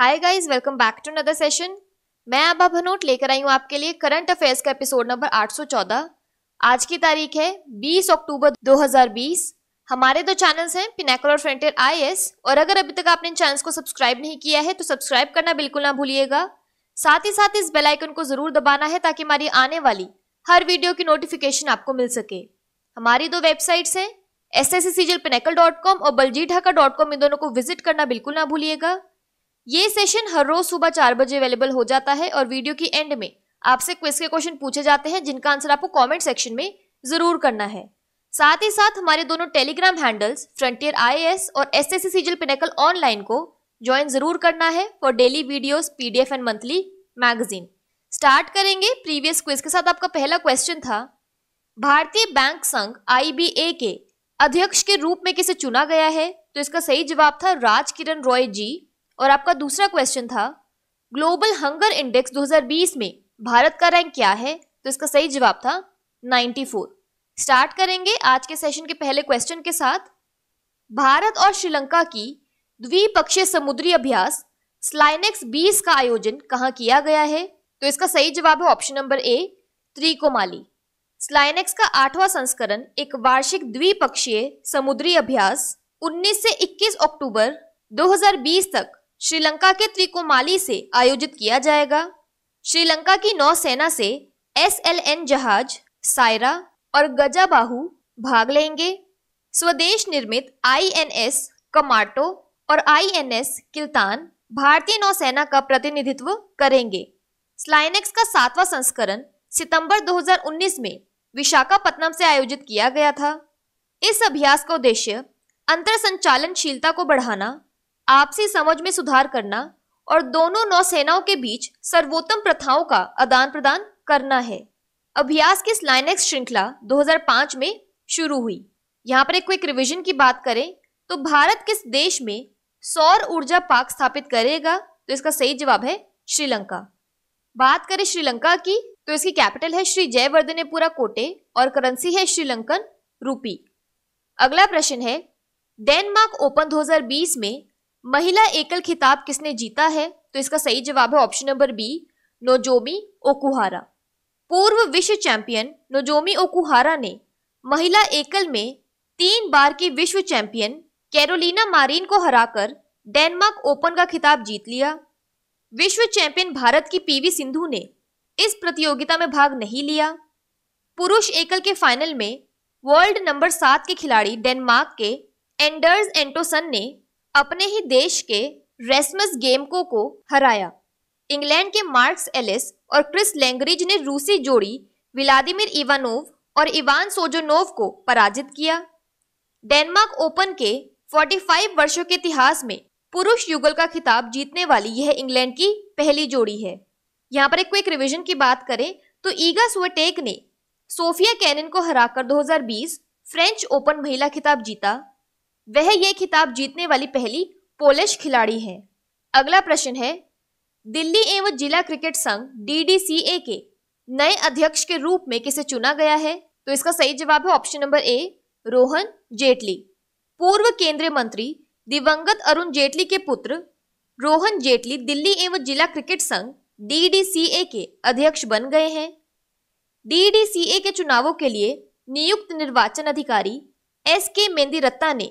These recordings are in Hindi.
hi guys welcome back to another session मैं अब अब नोट लेकर आई हूँ आपके लिए करंट अफेयर्स का एपिसोड नंबर 814 आज की तारीख है 20 अक्टूबर 2020 हमारे दो चैनल्स हैं और फ्रंटियर आई और अगर अभी तक आपने इन चैनल्स को सब्सक्राइब नहीं किया है तो सब्सक्राइब करना बिल्कुल ना भूलिएगा साथ ही साथ इस बेलाइकन को जरूर दबाना है ताकि हमारी आने वाली हर वीडियो की नोटिफिकेशन आपको मिल सके हमारी दो वेबसाइट्स हैं एस एस सी सीजल पिनेकल डॉट कॉम और बलजी ढाका डॉट कॉम इन दोनों को विजिट करना बिल्कुल ना भूलिएगा ये सेशन हर रोज सुबह चार बजे अवेलेबल हो जाता है और वीडियो की एंड में आपसे क्विज के क्वेश्चन पूछे जाते हैं जिनका आंसर आपको कमेंट सेक्शन में जरूर करना है साथ ही साथ हमारे दोनों टेलीग्राम हैंडल्स फ्रंटियर आई और एस एस सीजल पिनेकल ऑनलाइन को ज्वाइन जरूर करना है for daily videos PDF and monthly magazine start करेंगे प्रीवियस क्विज के साथ आपका पहला क्वेश्चन था भारतीय बैंक संघ आई के अध्यक्ष के रूप में किसे चुना गया है तो इसका सही जवाब था राज किरण रॉय जी और आपका दूसरा क्वेश्चन था ग्लोबल हंगर इंडेक्स 2020 में भारत का रैंक क्या है तो इसका सही जवाब था 94 स्टार्ट करेंगे आज के सेशन के पहले क्वेश्चन के साथ भारत और श्रीलंका की द्विपक्षीय समुद्री अभ्यास स्लाइनेक्स 20 का आयोजन कहाँ किया गया है तो इसका सही जवाब है option number A Trincomalee SLINEX का आठवां संस्करण एक वार्षिक द्विपक्षीय समुद्री अभ्यास 19 से 21 अक्टूबर 2020 तक श्रीलंका के त्रिकोमाली से आयोजित किया जाएगा श्रीलंका की नौसेना से एस एल एन जहाज सायरा और गजाबाहु भाग लेंगे स्वदेश निर्मित एस कमाटो और एस किल्तान भारतीय नौसेना का प्रतिनिधित्व करेंगे स्लाइनेक्स का सातवां संस्करण सितंबर 2019 में विशाखापट्टनम से आयोजित किया गया था इस अभ्यास का उद्देश्य अंतर संचालनशीलता को बढ़ाना आपसी समझ में सुधार करना और दोनों नौसेनाओं के बीच सर्वोत्तम प्रथाओं का आदान प्रदान करना है अभ्यास की स्लाइनेक्स श्रृंखला 2005 में शुरू हुई यहाँ पर एक क्विक रिविजन की बात करें तो भारत किस देश में सौर ऊर्जा पार्क स्थापित करेगा तो इसका सही जवाब है श्रीलंका बात करें श्रीलंका की तो इसकी कैपिटल है श्री जयवर्धनेपुरा कोटे और करेंसी है श्रीलंकन रूपी अगला प्रश्न है डेनमार्क ओपन 2020 में महिला एकल खिताब किसने जीता है तो इसका सही जवाब है option number B Nozomi Okuhara पूर्व विश्व चैंपियन नोजोमी ओकुहारा ने महिला एकल में तीन बार की विश्व चैंपियन कैरोलिना मारिन को हराकर डेनमार्क ओपन का खिताब जीत लिया विश्व चैंपियन भारत की पीवी सिंधु ने इस प्रतियोगिता में भाग नहीं लिया पुरुष एकल के फाइनल में वर्ल्ड नंबर सात के खिलाड़ी डेनमार्क के एंडर्स एंटोसन ने अपने ही देश के रेसमस गेमको को हराया इंग्लैंड के मार्क्स एलिस और क्रिस लैंग्रिज ने रूसी जोड़ी व्लादिमिर इवानोव और इवान सोजोनोव को पराजित किया डेनमार्क ओपन के 45 वर्षों के इतिहास में पुरुष युगल का खिताब जीतने वाली यह इंग्लैंड की पहली जोड़ी है यहाँ पर एक क्विक रिवीजन की बात करें तो ईगा सुटेक ने सोफिया कैनन को हराकर 2020 फ्रेंच ओपन महिला खिताब जीता वह ये खिताब जीतने वाली पहली पोलिश खिलाड़ी है अगला प्रश्न है दिल्ली एवं जिला क्रिकेट संघ डीडीसीए के नए अध्यक्ष के रूप में किसे चुना गया है तो इसका सही जवाब है option number A Rohan Jaitley पूर्व केंद्रीय मंत्री दिवंगत अरुण जेटली के पुत्र रोहन जेटली दिल्ली एवं जिला क्रिकेट संघ डीडीसीए के अध्यक्ष बन गए हैं डीडीसीए के चुनावों के लिए नियुक्त निर्वाचन अधिकारी एस के मेहंदी रत्ता ने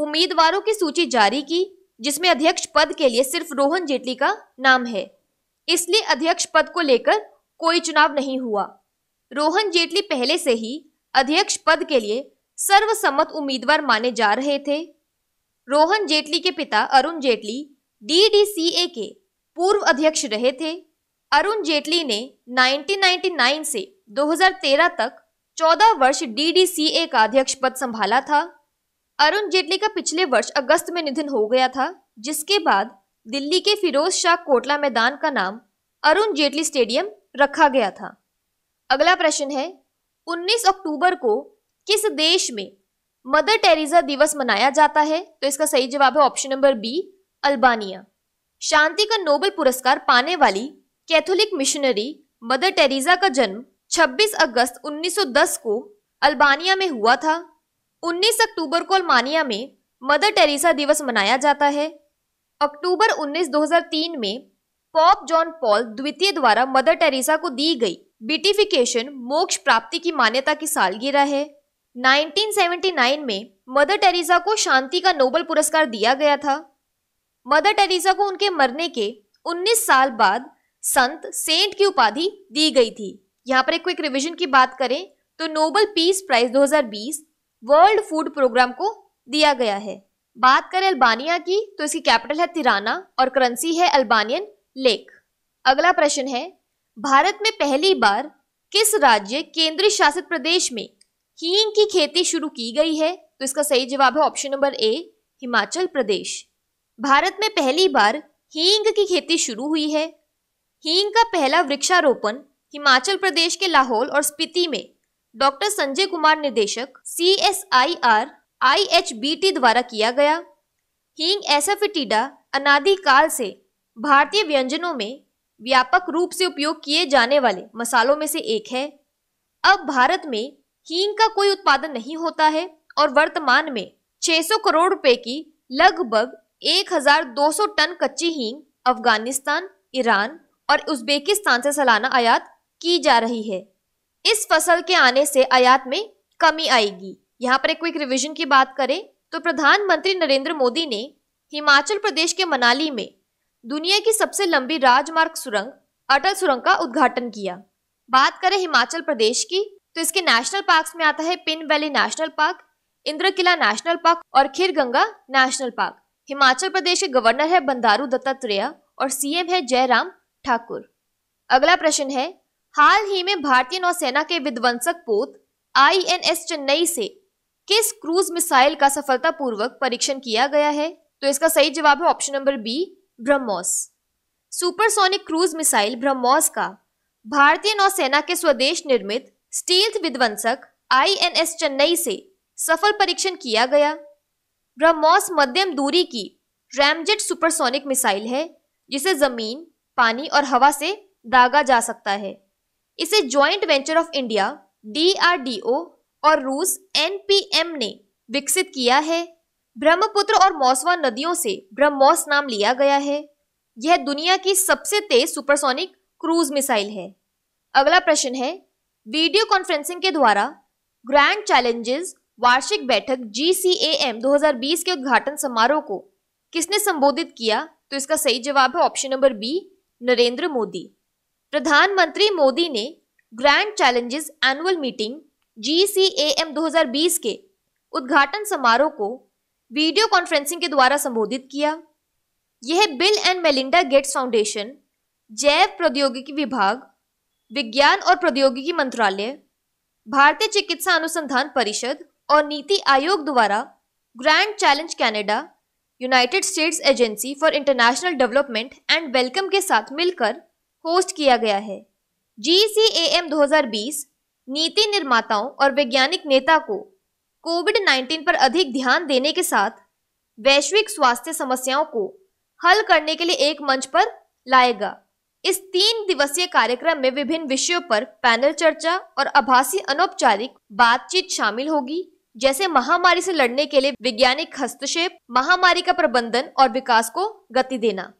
उम्मीदवारों की सूची जारी की जिसमें अध्यक्ष पद के लिए सिर्फ रोहन जेटली का नाम है इसलिए अध्यक्ष पद को लेकर कोई चुनाव नहीं हुआ रोहन जेटली पहले से ही अध्यक्ष पद के लिए सर्वसम्मत उम्मीदवार माने जा रहे थे रोहन जेटली के पिता अरुण जेटली डीडीसीए के पूर्व अध्यक्ष रहे थे अरुण जेटली ने 1999 से 2013 तक 14 वर्ष डीडीसीए का अध्यक्ष पद संभाला था अरुण जेटली का पिछले वर्ष अगस्त में निधन हो गया था जिसके बाद दिल्ली के फिरोज शाह कोटला मैदान का नाम अरुण जेटली स्टेडियम रखा गया था अगला प्रश्न है 19 अक्टूबर को किस देश में मदर टेरेसा दिवस मनाया जाता है तो इसका सही जवाब है ऑप्शन नंबर बी अल्बानिया शांति का नोबेल पुरस्कार पाने वाली कैथोलिक मिशनरी मदर टेरेसा का जन्म 26 अगस्त 1910 को अल्बानिया में हुआ था 19 अक्टूबर को अल्मानिया में मदर टेरेसा दिवस मनाया जाता है अक्टूबर 19 2003 में पॉप जॉन पॉल द्वितीय द्वारा मदर टेरेसा को दी गई बिटिफिकेशन मोक्ष प्राप्ति की मान्यता की सालगिरह है 1979 में मदर टेरेसा को शांति का नोबल पुरस्कार दिया गया था मदर टेरेसा को उनके मरने के 19 साल बाद संत सेंट की उपाधि दी गई थी यहाँ पर एक क्विक रिवीजन की बात करें तो Nobel peace prize 2020 world food programme को दिया गया है बात करें अल्बानिया की तो इसकी कैपिटल है तिराना और करेंसी है अल्बानियन लेक अगला प्रश्न है भारत में पहली बार किस राज्य केंद्रीय शासित प्रदेश में हींग की खेती शुरू की गई है तो इसका सही जवाब है option number A Himachal Pradesh Bharat में पहली बार हींग की खेती शुरू हुई है हींग का पहला वृक्षारोपण हिमाचल प्रदेश के लाहौल और स्पीति में डॉक्टर संजय कुमार निदेशक C S I R I H B T द्वारा किया गया हींग एसाफिटिडा अनादिकाल से भारतीय व्यंजनों में व्यापक रूप से उपयोग किए जाने वाले मसालों में से एक है अब भारत में हींग का कोई उत्पादन नहीं होता है और वर्तमान में 600 करोड़ रुपए की लगभग 1,200 टन कच्ची हींग अफगानिस्तान ईरान और उज्बेकिस्तान से सालाना आयात की जा रही है इस फसल के आने से आयात में कमी आएगी यहाँ पर एक क्विक रिविजन की बात करें तो प्रधानमंत्री नरेंद्र मोदी ने हिमाचल प्रदेश के मनाली में दुनिया की सबसे लंबी राजमार्ग सुरंग अटल सुरंग का उद्घाटन किया बात करें हिमाचल प्रदेश की तो इसके नेशनल पार्क में आता है Pin valley national park Inder Kila national park और खीर गंगा नेशनल पार्क हिमाचल प्रदेश के गवर्नर है बंदारू दत्तात्रेय और सीएम है जयराम ठाकुर अगला प्रश्न है हाल ही में भारतीय नौसेना के विध्वंसक पोत एस चेन्नई से किस क्रूज मिसाइल का सफलतापूर्वक परीक्षण किया गया है तो इसका सही जवाब है option number B BrahMos supersonic cruise missile BrahMos का भारतीय नौसेना के स्वदेश निर्मित स्टील्थ विध्वंसक एस चेन्नई से सफल परीक्षण किया गया ब्रह्मोस मध्यम दूरी की रैमजेट सुपरसोनिक मिसाइल है जिसे जमीन पानी और हवा से दागा जा सकता है इसे joint venture of India DRDO और रूस एनपीएम ने विकसित किया है ब्रह्मपुत्र और मौसवा नदियों से ब्रह्मोस नाम लिया गया है यह दुनिया की सबसे तेज सुपरसोनिक क्रूज मिसाइल है अगला प्रश्न है वीडियो कॉन्फ्रेंसिंग के द्वारा ग्रैंड चैलेंजेस वार्षिक बैठक जी सी एम दो हजार बीस के उद्घाटन समारोह को किसने संबोधित किया तो इसका सही जवाब है option number B Narendra Modi प्रधानमंत्री मोदी ने grand challenges annual meeting G C M 2020 के उद्घाटन समारोह को वीडियो कॉन्फ्रेंसिंग के द्वारा संबोधित किया यह Bill and Melinda Gates foundation जैव प्रौद्योगिकी विभाग विज्ञान और प्रौद्योगिकी मंत्रालय भारतीय चिकित्सा अनुसंधान परिषद और नीति आयोग द्वारा grand challenge Canada United States agency for international development and Wellcome के साथ मिलकर होस्ट किया गया है जी सी ए एम बीस नीति निर्माताओं और वैज्ञानिक नेता को कोविड 19 पर अधिक ध्यान देने के साथ वैश्विक स्वास्थ्य समस्याओं को हल करने के लिए एक मंच पर लाएगा इस तीन दिवसीय कार्यक्रम में विभिन्न विषयों पर पैनल चर्चा और आभासी अनौपचारिक बातचीत शामिल होगी जैसे महामारी से लड़ने के लिए वैज्ञानिक हस्तक्षेप महामारी का प्रबंधन और विकास को गति देना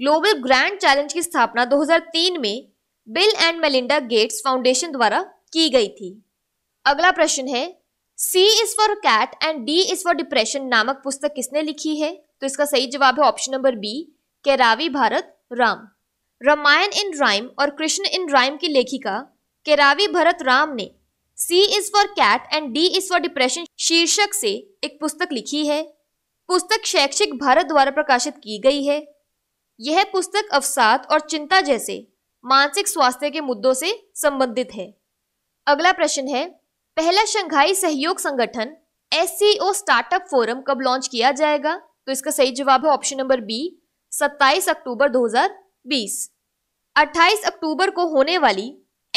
ग्लोबल ग्रैंड चैलेंज की स्थापना 2003 में Bill and Melinda Gates foundation द्वारा की गई थी अगला प्रश्न है C is for cat and D is for depression नामक पुस्तक किसने लिखी है तो इसका सही जवाब है option number B Keravi Bharat Ram Ramayana in rhyme और कृष्ण इन राइम की लेखिका केरावी भरत राम ने C is for cat and D is for depression शीर्षक से एक पुस्तक लिखी है पुस्तक शैक्षिक भारत द्वारा प्रकाशित की गई है यह पुस्तक अवसाद और चिंता जैसे मानसिक स्वास्थ्य के मुद्दों से संबंधित है अगला प्रश्न है पहला शंघाई सहयोग संगठन एस स्टार्टअप फोरम कब लॉन्च किया जाएगा तो इसका सही जवाब है option number B 27 October 2020 28 October को होने वाली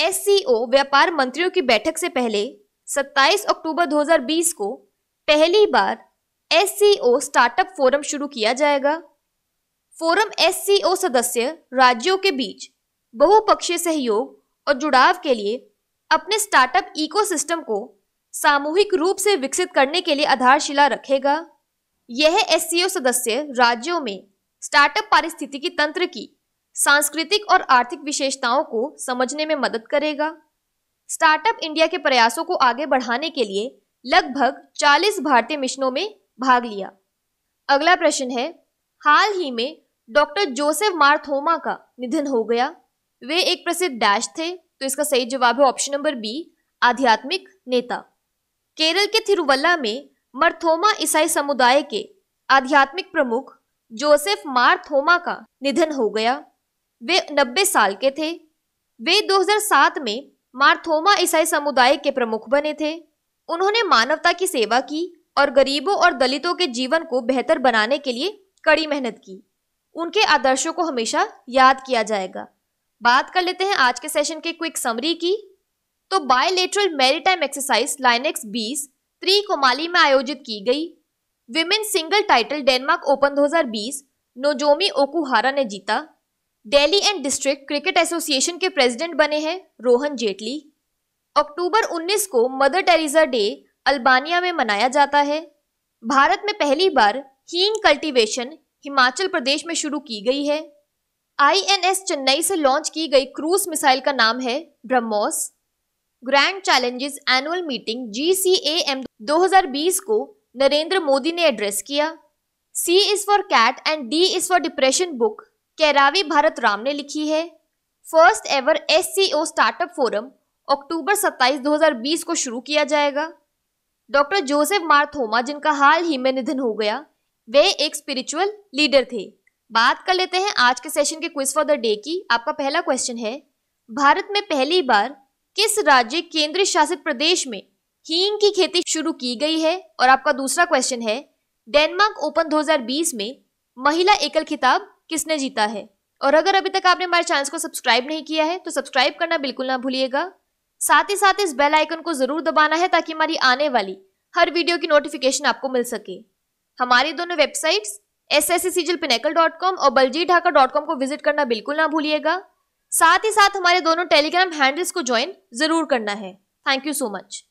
एस व्यापार मंत्रियों की बैठक से पहले 27 अक्टूबर 2020 को पहली बार एस स्टार्टअप फोरम शुरू किया जाएगा फोरम एस सदस्य राज्यों के बीच बहुपक्षीय सहयोग और जुड़ाव के लिए अपने स्टार्टअप इकोसिस्टम को सामूहिक रूप से विकसित करने के लिए आधारशिला रखेगा यह एस सदस्य राज्यों में स्टार्टअप पारिस्थितिकी तंत्र की सांस्कृतिक और आर्थिक विशेषताओं को समझने में मदद करेगा स्टार्टअप इंडिया के प्रयासों को आगे बढ़ाने के लिए लगभग 40 भारतीय मिशनों में भाग लिया अगला प्रश्न है हाल ही में डॉक्टर जोसेफ मार्थोमा का निधन हो गया वे एक प्रसिद्ध डैश थे तो इसका सही जवाब है ऑप्शन नंबर बी आध्यात्मिक नेता केरल के थिरुवल्ला में मर्थोमा ईसाई समुदाय के आध्यात्मिक प्रमुख जोसेफ मार्थोमा का निधन हो गया वे 90 साल के थे वे 2007 में मार्थोमा ईसाई समुदाय के प्रमुख बने थे उन्होंने मानवता की सेवा की और गरीबों और दलितों के जीवन को बेहतर बनाने के लिए कड़ी मेहनत की उनके आदर्शों को हमेशा याद किया जाएगा बात कर लेते हैं आज के सेशन के क्विक समरी की तो बायोलेट्रल मेरीटाइम एक्सरसाइज लाइनेक्स बीस त्री कोमाली में आयोजित की गई women single title Denmark Open 2020 Nozomi Okuhara ने जीता Delhi and district cricket association के प्रेसिडेंट बने हैं रोहन जेटली अक्टूबर 19 को मदर टेरेसा डे अल्बानिया में मनाया जाता है भारत में पहली बार हींग कल्टीवेशन हिमाचल प्रदेश में शुरू की गई है आईएनएस चेन्नई से लॉन्च की गई क्रूज मिसाइल का नाम है BrahMos grand challenges annual meeting G C M दो को नरेंद्र मोदी ने एड्रेस किया C is for cat and D is for depression book Keravi Bharat Ram ने लिखी है first ever S C O startup forum October 27 2020 को शुरू किया जाएगा डॉक्टर जोसेफ मार्थोमा जिनका हाल ही में निधन हो गया वे एक स्पिरिचुअल लीडर थे बात कर लेते हैं आज के सेशन के क्विज फॉर द डे की आपका पहला क्वेश्चन है भारत में पहली बार किस राज्य केंद्र शासित प्रदेश में हींग की खेती शुरू की गई है और आपका दूसरा क्वेश्चन है डेनमार्क ओपन 2020 में महिला एकल खिताब किसने जीता है और अगर अभी तक आपने हमारे चैनल को सब्सक्राइब नहीं किया है तो सब्सक्राइब करना बिल्कुल ना भूलिएगा साथ ही साथ इस बेल आइकन को जरूर दबाना है ताकि हमारी आने वाली हर वीडियो की नोटिफिकेशन आपको मिल सके हमारी दोनों वेबसाइट्स एस एस सी सीजल पिनेकल डॉट कॉम और बलजीत ढाका डॉट कॉम को विजिट करना बिल्कुल ना भूलिएगा साथ ही साथ हमारे दोनों टेलीग्राम हैंडल्स को ज्वाइन जरूर करना है थैंक यू सो मच